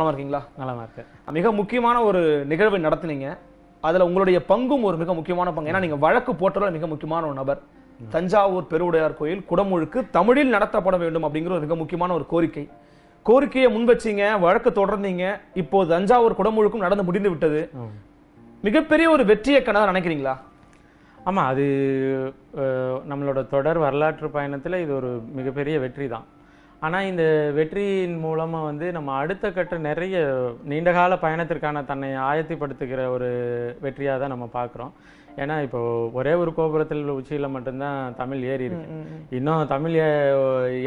நல்லா இருக்கீங்களா நல்லா இருக்கு மிக முக்கியமான ஒரு நிகழ்வை நடத்தினீங்க அதில் உங்களுடைய பங்கும் ஒரு மிக முக்கியமான பங்கு ஏன்னா நீங்கள் வழக்கு போட்டதில் மிக முக்கியமான ஒரு நபர் தஞ்சாவூர் பெருவுடையார் கோயில் குடமுழுக்கு தமிழில் நடத்தப்பட வேண்டும் அப்படிங்கிற ஒரு மிக முக்கியமான ஒரு கோரிக்கை கோரிக்கையை முன் வச்சீங்க வழக்கு தொடர்ந்தீங்க இப்போ தஞ்சாவூர் குடமுழுக்கும் நடந்து முடிந்து விட்டது மிகப்பெரிய ஒரு வெற்றியை கனதா நினைக்கிறீங்களா ஆமாம் அது நம்மளோட தொடர் வரலாற்று பயணத்தில் இது ஒரு மிகப்பெரிய வெற்றி தான் ஆனால் இந்த வெற்றியின் மூலமாக வந்து நம்ம அடுத்த கட்ட நிறைய நீண்டகால பயணத்திற்கான தன்னை ஆயத்திப்படுத்துகிற ஒரு வெற்றியாக தான் நம்ம பார்க்குறோம் ஏன்னா இப்போ ஒரே ஒரு கோபுரத்தில் உள்ள உச்சியில் மட்டும்தான் தமிழ் ஏறி இருக்கு இன்னும் தமிழ்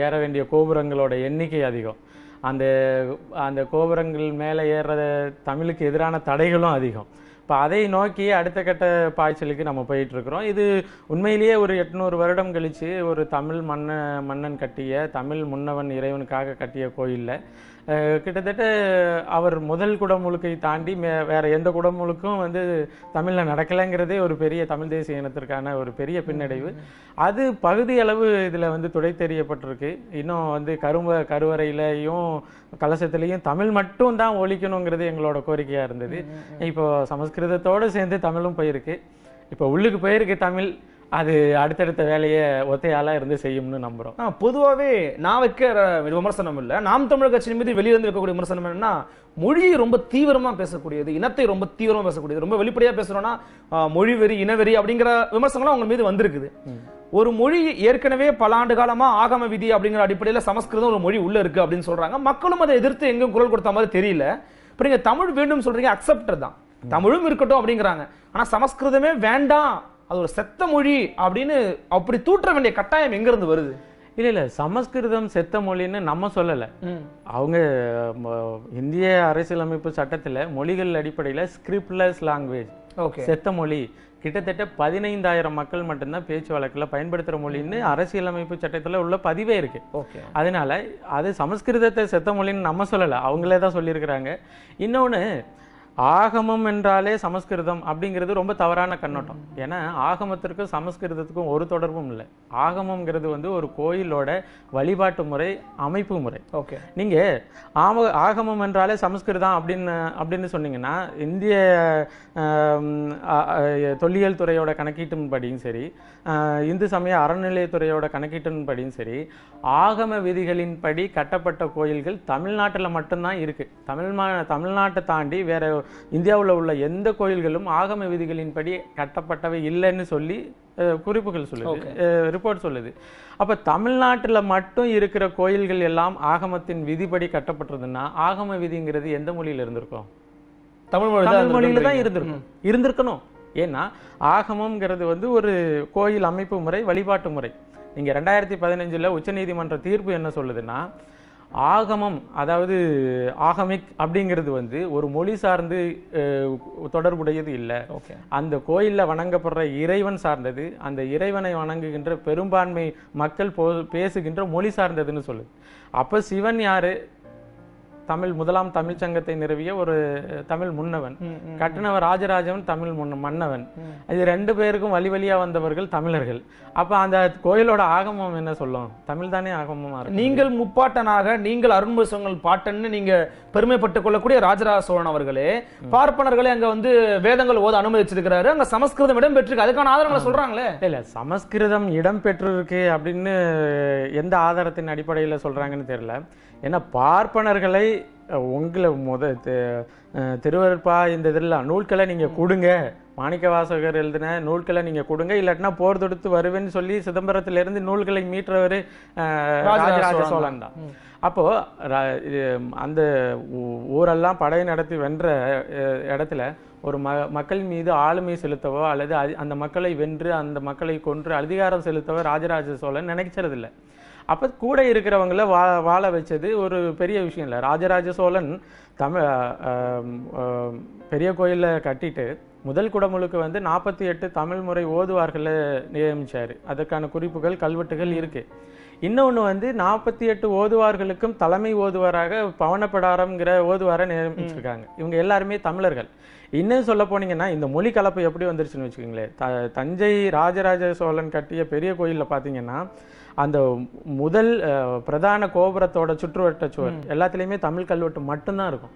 ஏற வேண்டிய கோபுரங்களோட எண்ணிக்கை அதிகம் அந்த அந்த கோபுரங்கள் மேலே ஏறுற தமிழுக்கு எதிரான தடைகளும் அதிகம் இப்போ அதை நோக்கி அடுத்த கட்ட பாய்ச்சலுக்கு நம்ம போயிட்டுருக்குறோம் இது உண்மையிலேயே ஒரு எட்நூறு வருடம் கழித்து ஒரு தமிழ் மன்ன மன்னன் கட்டிய தமிழ் முன்னவன் இறைவனுக்காக கட்டிய கோயிலில் கிட்டத்தட்ட அவர் முதல் குடமுழுக்கை தாண்டி மே வேறு எந்த குடமுழுக்கும் வந்து தமிழில் நடக்கலைங்கிறதே ஒரு பெரிய தமிழ் தேசிய இனத்திற்கான ஒரு பெரிய பின்னடைவு அது பகுதி அளவு இதில் வந்து துடை தெரியப்பட்டிருக்கு இன்னும் வந்து கரும்ப கருவறையிலையும் கலசத்துலேயும் தமிழ் மட்டும் தான் ஒழிக்கணுங்கிறது எங்களோட கோரிக்கையாக இருந்தது இப்போது சமஸ்கிருதத்தோடு சேர்ந்து தமிழும் போயிருக்கு இப்போ உள்ளுக்கு போயிருக்கு தமிழ் அது அடுத்தடுத்த வேலையை ஒத்தையால இருந்து செய்யும்னு நம்புகிறோம் பொதுவாகவே நான் வைக்கிற விமர்சனம் இல்லை நாம் தமிழர் கட்சியின் மீது வெளியிருந்து இருக்கக்கூடிய விமர்சனம் என்னன்னா மொழியை ரொம்ப தீவிரமாக பேசக்கூடியது இனத்தை ரொம்ப தீவிரமாக பேசக்கூடியது ரொம்ப வெளிப்படையாக பேசுகிறோன்னா மொழி வெறி இனவெறி அப்படிங்கிற விமர்சனங்களும் அவங்க மீது வந்திருக்குது ஒரு மொழி ஏற்கனவே பல ஆண்டு காலமா ஆகம விதி அப்படிங்கிற அடிப்படையில் சமஸ்கிருதம் ஒரு மொழி உள்ள இருக்கு அப்படின்னு சொல்றாங்க மக்களும் அதை எதிர்த்து எங்கும் குரல் கொடுத்த மாதிரி தெரியல இப்போ நீங்கள் தமிழ் வேண்டும் சொல்றீங்க அக்செப்டர் தான் தமிழும் இருக்கட்டும் அப்படிங்கிறாங்க ஆனா சமஸ்கிருதமே வேண்டாம் அது ஒரு செத்த மொழி அப்படின்னு அப்படி தூற்ற வேண்டிய கட்டாயம் எங்கேருந்து வருது இல்லை இல்லை சமஸ்கிருதம் செத்த மொழின்னு நம்ம சொல்லலை அவங்க இந்திய அரசியலமைப்பு சட்டத்தில் மொழிகள் அடிப்படையில் ஸ்கிரிப்ட்லெஸ் லாங்குவேஜ் செத்த மொழி கிட்டத்தட்ட பதினைந்தாயிரம் மக்கள் மட்டும்தான் பேச்சு வழக்கில் பயன்படுத்துகிற மொழின்னு அரசியலமைப்பு சட்டத்தில் உள்ள பதிவே இருக்கு அதனால அது சமஸ்கிருதத்தை செத்த மொழின்னு நம்ம சொல்லலை அவங்களே தான் சொல்லியிருக்கிறாங்க இன்னொன்று ஆகமம் என்றாலே சமஸ்கிருதம் அப்படிங்கிறது ரொம்ப தவறான கண்ணோட்டம் ஏன்னா ஆகமத்திற்கும் சமஸ்கிருதத்துக்கும் ஒரு தொடர்பும் இல்லை ஆகமங்கிறது வந்து ஒரு கோயிலோட வழிபாட்டு முறை அமைப்பு முறை ஓகே நீங்கள் ஆம ஆகமம் என்றாலே சமஸ்கிருதம் அப்படின்னு அப்படின்னு சொன்னீங்கன்னா இந்திய தொல்லியல் துறையோட கணக்கீட்டின் படியும் சரி இந்து சமய அறநிலையத்துறையோட கணக்கீட்டின் படியும் சரி ஆகம விதிகளின்படி கட்டப்பட்ட கோயில்கள் தமிழ்நாட்டில் மட்டும்தான் இருக்குது தமிழ் தமிழ்நாட்டை தாண்டி வேறு இந்தியாவில் உள்ள எந்த கோயில்களும் ஆகம விதிகளின்படி கட்டப்பட்டவை இல்லைன்னு சொல்லி குறிப்புகள் சொல்லுது ரிப்போர்ட் சொல்லுது அப்போ தமிழ்நாட்டில் மட்டும் இருக்கிற கோயில்கள் எல்லாம் ஆகமத்தின் விதிப்படி கட்டப்பட்டிருந்ததுன்னா ஆகம விதிங்கிறது எந்த மொழியில் இருந்திருக்கும் தமிழ் தமிழ் மொழியில் தான் இருந்திருக்கும் இருந்திருக்கணும் ஏன்னா ஆகமம்ங்கிறது வந்து ஒரு கோயில் அமைப்பு முறை வழிபாட்டு முறை நீங்கள் ரெண்டாயிரத்தி பதினஞ்சில் உச்சநீதிமன்ற தீர்ப்பு என்ன சொல்லுதுன்னா ஆகமம் அதாவது ஆகமிக் அப்படிங்கிறது வந்து ஒரு மொழி சார்ந்து தொடர்புடையது இல்லை அந்த கோயிலில் வணங்கப்படுற இறைவன் சார்ந்தது அந்த இறைவனை வணங்குகின்ற பெரும்பான்மை மக்கள் பேசுகின்ற மொழி சார்ந்ததுன்னு சொல்லுது அப்போ சிவன் யார் தமிழ் முதலாம் தமிழ் சங்கத்தை நிறுவிய ஒரு தமிழ் முன்னவன் கட்டணவர் ராஜராஜவன் தமிழ் முன் மன்னவன் இது ரெண்டு பேருக்கும் வழி வழியாக வந்தவர்கள் தமிழர்கள் அப்போ அந்த கோயிலோட ஆகமம் என்ன சொல்லும் தமிழ் தானே ஆகமமாக இருக்கும் நீங்கள் முப்பாட்டனாக நீங்கள் அருண்பசங்கள் பாட்டன்னு நீங்கள் பெருமைப்பட்டுக் கொள்ளக்கூடிய ராஜராஜ சோழன் அவர்களே பார்ப்பனர்களே அங்கே வந்து வேதங்கள் ஓத அனுமதிச்சிருக்கிறாரு அங்கே சமஸ்கிருதம் இடம் பெற்றிருக்கு அதுக்கான ஆதாரங்களை சொல்கிறாங்களே இல்லை சமஸ்கிருதம் இடம் பெற்றிருக்கு அப்படின்னு எந்த ஆதாரத்தின் அடிப்படையில் சொல்கிறாங்கன்னு தெரியல ஏன்னா பார்ப்பனர்களை உங்களை முத திருவருப்பா இந்த இதெல்லாம் நூல்களை நீங்கள் கொடுங்க மாணிக்க வாசகர் எழுதின நூல்களை நீங்கள் கொடுங்க இல்லாட்டினா போர் தொடுத்து வருவேன்னு சொல்லி சிதம்பரத்திலிருந்து நூல்களை மீட்டவர் ராஜராஜ சோழன் தான் அப்போது அந்த ஊரெல்லாம் படை நடத்தி வென்ற இடத்துல ஒரு ம மக்கள் மீது ஆளுமை செலுத்தவோ அல்லது அந்த மக்களை வென்று அந்த மக்களை கொன்று அதிகாரம் செலுத்தவோ ராஜராஜ சோழன் நினைக்கிறதில்லை அப்போ கூட இருக்கிறவங்கள வா வாழ வச்சது ஒரு பெரிய விஷயம் இல்லை ராஜராஜ சோழன் தமிழ் பெரிய கோயிலில் கட்டிட்டு முதல் குடமுழுக்கு வந்து நாற்பத்தி எட்டு தமிழ் முறை ஓதுவார்களை நியமித்தார் அதற்கான குறிப்புகள் கல்வெட்டுகள் இருக்குது இன்னொன்று வந்து நாற்பத்தி எட்டு ஓதுவார்களுக்கும் தலைமை ஓதுவராக பவனப்படாரம்ங்கிற ஓதுவாரை நியமிச்சிருக்காங்க இவங்க எல்லாருமே தமிழர்கள் இன்னும் சொல்ல போனீங்கன்னா இந்த மொழி கலப்பு எப்படி வந்துருச்சுன்னு வச்சுக்கோங்களேன் த தஞ்சை ராஜராஜ சோழன் கட்டிய பெரிய கோயிலில் பார்த்தீங்கன்னா அந்த முதல் பிரதான கோபுரத்தோட சுற்றுவட்ட சுவர் எல்லாத்துலேயுமே தமிழ் கல்வெட்டு மட்டும்தான் இருக்கும்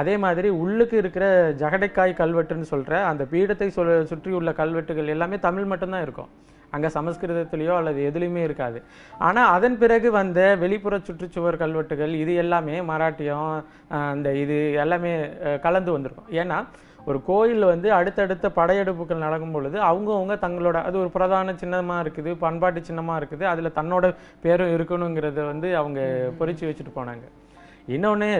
அதே மாதிரி உள்ளுக்கு இருக்கிற ஜகடைக்காய் கல்வெட்டுன்னு சொல்கிற அந்த பீடத்தை சுற்றி உள்ள கல்வெட்டுகள் எல்லாமே தமிழ் மட்டும்தான் இருக்கும் அங்கே சமஸ்கிருதத்திலேயோ அல்லது எதுலேயுமே இருக்காது ஆனால் அதன் பிறகு வந்த வெளிப்புற சுற்றுச்சுவர் கல்வெட்டுகள் இது எல்லாமே மராட்டியம் அந்த இது எல்லாமே கலந்து வந்திருக்கும் ஏன்னா ஒரு கோயில் வந்து அடுத்தடுத்த படையெடுப்புகள் நடக்கும் பொழுது அவங்கவுங்க தங்களோட அது ஒரு பிரதான சின்னமாக இருக்குது பண்பாட்டு சின்னமாக இருக்குது அதில் தன்னோட பேரும் இருக்கணுங்கிறத வந்து அவங்க பொறிச்சு வச்சுட்டு போனாங்க இன்னொன்று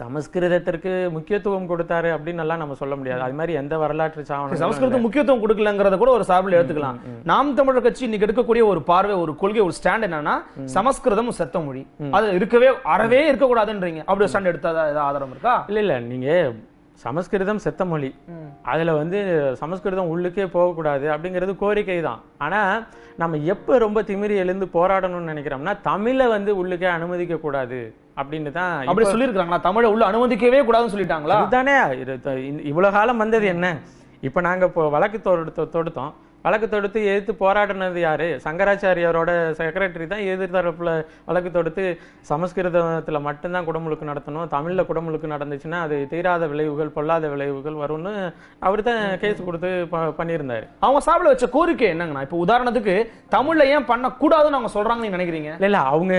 சமஸ்கிருதத்திற்கு முக்கியத்துவம் கொடுத்தாரு அப்படின்னு எல்லாம் நம்ம சொல்ல முடியாது அது மாதிரி எந்த வரலாற்று சாவணம் சமஸ்கிருதம் முக்கியத்துவம் கொடுக்கலங்கிறத கூட ஒரு சார்பில் எடுத்துக்கலாம் நாம் தமிழர் கட்சி இன்னைக்கு எடுக்கக்கூடிய ஒரு பார்வை ஒரு கொள்கை ஒரு ஸ்டாண்ட் என்னன்னா சமஸ்கிருதம் செத்த மொழி அது இருக்கவே அறவே இருக்கக்கூடாதுன்றீங்க அப்படி ஸ்டாண்ட் எடுத்தா ஏதாவது ஆதாரம் இருக்கா இல்ல இல்ல நீங்க சமஸ்கிருதம் செத்த மொழி அதுல வந்து சமஸ்கிருதம் உள்ளுக்கே போகக்கூடாது அப்படிங்கிறது கோரிக்கை தான் ஆனா நம்ம எப்ப ரொம்ப திமிரி எழுந்து போராடணும்னு நினைக்கிறோம்னா தமிழை வந்து உள்ளுக்கே அனுமதிக்க கூடாது அப்படின்னு தான் அப்படி சொல்லியிருக்காங்களா தமிழை உள்ள அனுமதிக்கவே கூடாதுன்னு சொல்லிட்டாங்களா அதுதானே இவ்வளோ காலம் வந்தது என்ன இப்போ நாங்கள் இப்போ வழக்கு தொடுத்தோம் வழக்கு தொடுத்து எதிர்த்து போராடினது யார் சங்கராச்சாரியாரோட செக்ரட்டரி தான் எதிர்த்தரப்பில் வழக்கு தொடுத்து சமஸ்கிருதத்தில் மட்டும்தான் குடமுழுக்கு நடத்தணும் தமிழில் குடமுழுக்கு நடந்துச்சுன்னா அது தீராத விளைவுகள் பொல்லாத விளைவுகள் வரும்னு அவர் தான் கேஸ் கொடுத்து பண்ணியிருந்தார் அவங்க சாப்பிட வச்ச கோரிக்கை என்னங்கண்ணா இப்போ உதாரணத்துக்கு தமிழில் ஏன் பண்ணக்கூடாதுன்னு அவங்க சொல்கிறாங்கன்னு நினைக்கிறீங்க இல்லை அவங்க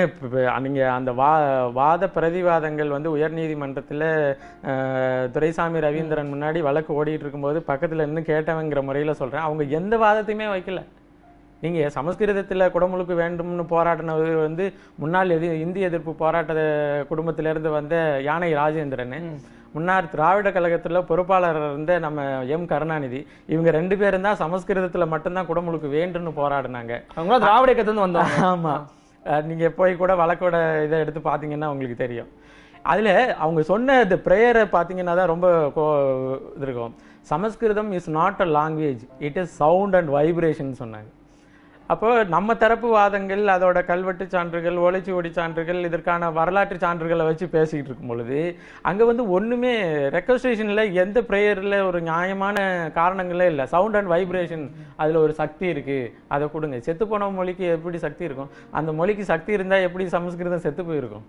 அவங்க நீங்கள் அந்த வா வாத பிரதிவாதங்கள் வந்து உயர்நீதிமன்றத்தில் துரைசாமி ரவீந்திரன் முன்னாடி வழக்கு ஓடிட்டு இருக்கும்போது பக்கத்தில் இன்னும் கேட்டவங்கிற முறையில் சொல்கிறேன் அவங்க எந்த வாத வாதத்தையுமே வைக்கல நீங்கள் சமஸ்கிருதத்தில் குடமுழுக்கு வேண்டும்னு போராடினது வந்து முன்னாள் எதிர் இந்திய எதிர்ப்பு போராட்ட குடும்பத்திலேருந்து வந்த யானை ராஜேந்திரன் முன்னாள் திராவிட கழகத்தில் பொறுப்பாளர் இருந்த நம்ம எம் கருணாநிதி இவங்க ரெண்டு பேரும் தான் சமஸ்கிருதத்தில் மட்டும்தான் குடமுழுக்கு வேண்டும்னு போராடினாங்க அவங்க திராவிட கத்துலேருந்து வந்தாங்க ஆமாம் நீங்கள் போய் கூட வழக்கோட இதை எடுத்து பார்த்தீங்கன்னா உங்களுக்கு தெரியும் அதில் அவங்க சொன்ன இந்த ப்ரேயரை பார்த்தீங்கன்னா தான் ரொம்ப கோ இது இருக்கும் Sanskrit is not a language it is sound and vibration சொன்னாங்க அப்போ நம்ம தரப்பு வாதங்கள் அதோட கல்வெட்டு சான்றுகள் ஒடி சான்றுகள் இதற்கான வரலாற்று சான்றுகளை வச்சு பேசிக்கிட்டு இருக்கும் பொழுது அங்கே வந்து ஒன்றுமே ரெக்கஸ்ட்ரேஷனில் எந்த ப்ரேயரில் ஒரு நியாயமான காரணங்களே இல்லை சவுண்ட் அண்ட் வைப்ரேஷன் அதில் ஒரு சக்தி இருக்குது அதை கொடுங்க செத்து போன மொழிக்கு எப்படி சக்தி இருக்கும் அந்த மொழிக்கு சக்தி இருந்தால் எப்படி சமஸ்கிருதம் செத்து போயிருக்கும்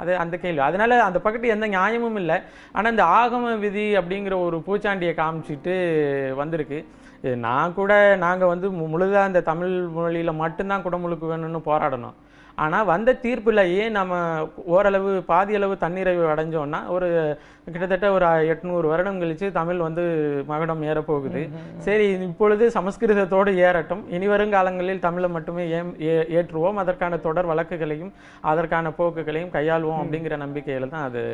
அது அந்த கேள்வி அதனால் அந்த பக்கத்து எந்த நியாயமும் இல்லை ஆனால் இந்த ஆகம விதி அப்படிங்கிற ஒரு பூச்சாண்டியை காமிச்சிட்டு வந்திருக்கு நான் கூட நாங்கள் வந்து முழுதாக இந்த தமிழ் மொழியில் மட்டும்தான் குடமுழுக்கு வேணும்னு போராடணும் ஆனால் வந்த தீர்ப்பிலேயே நம்ம ஓரளவு பாதியளவு தன்னிறைவு அடைஞ்சோன்னா ஒரு கிட்டத்தட்ட ஒரு எட்நூறு வருடம் கழித்து தமிழ் வந்து மகடம் ஏறப்போகுது சரி இப்பொழுது சமஸ்கிருதத்தோடு ஏறட்டும் இனி வருங்காலங்களில் தமிழை மட்டுமே ஏ ஏற்றுவோம் அதற்கான தொடர் வழக்குகளையும் அதற்கான போக்குகளையும் கையாள்வோம் அப்படிங்கிற நம்பிக்கையில் தான் அது